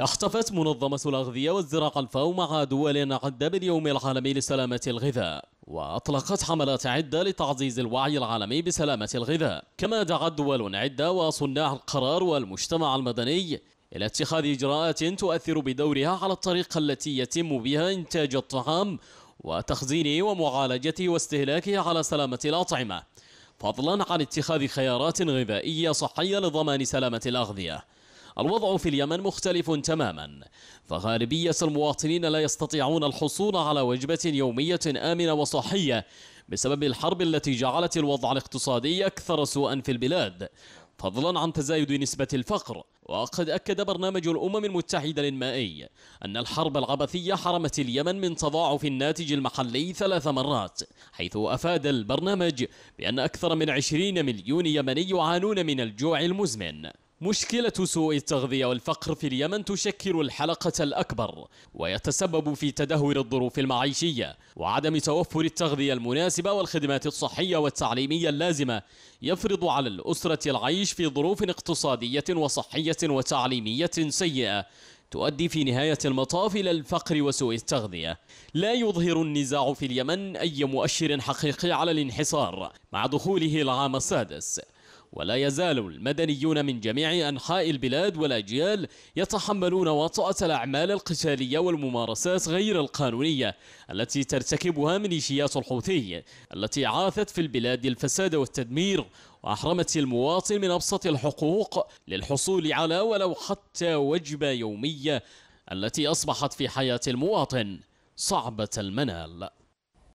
اختفت منظمة الأغذية والزراعة الفاو مع دول عدة باليوم العالمي لسلامة الغذاء وأطلقت حملات عدة لتعزيز الوعي العالمي بسلامة الغذاء كما دعت دول عدة وصناع القرار والمجتمع المدني إلى اتخاذ إجراءات تؤثر بدورها على الطريقة التي يتم بها إنتاج الطعام وتخزينه ومعالجته واستهلاكه على سلامة الأطعمة فضلا عن اتخاذ خيارات غذائية صحية لضمان سلامة الأغذية الوضع في اليمن مختلف تماما فغالبية المواطنين لا يستطيعون الحصول على وجبة يومية آمنة وصحية بسبب الحرب التي جعلت الوضع الاقتصادي أكثر سوءا في البلاد فضلا عن تزايد نسبة الفقر وقد أكد برنامج الأمم المتحدة للمائي أن الحرب العبثية حرمت اليمن من تضاعف الناتج المحلي ثلاث مرات حيث أفاد البرنامج بأن أكثر من 20 مليون يمني يعانون من الجوع المزمن مشكلة سوء التغذية والفقر في اليمن تشكل الحلقة الأكبر ويتسبب في تدهور الظروف المعيشية وعدم توفر التغذية المناسبة والخدمات الصحية والتعليمية اللازمة يفرض على الأسرة العيش في ظروف اقتصادية وصحية وتعليمية سيئة تؤدي في نهاية المطاف إلى الفقر وسوء التغذية لا يظهر النزاع في اليمن أي مؤشر حقيقي على الانحصار مع دخوله العام السادس ولا يزال المدنيون من جميع أنحاء البلاد والأجيال يتحملون وطأة الأعمال القتالية والممارسات غير القانونية التي ترتكبها ميليشيات الحوثي التي عاثت في البلاد الفساد والتدمير وأحرمت المواطن من أبسط الحقوق للحصول على ولو حتى وجبة يومية التي أصبحت في حياة المواطن صعبة المنال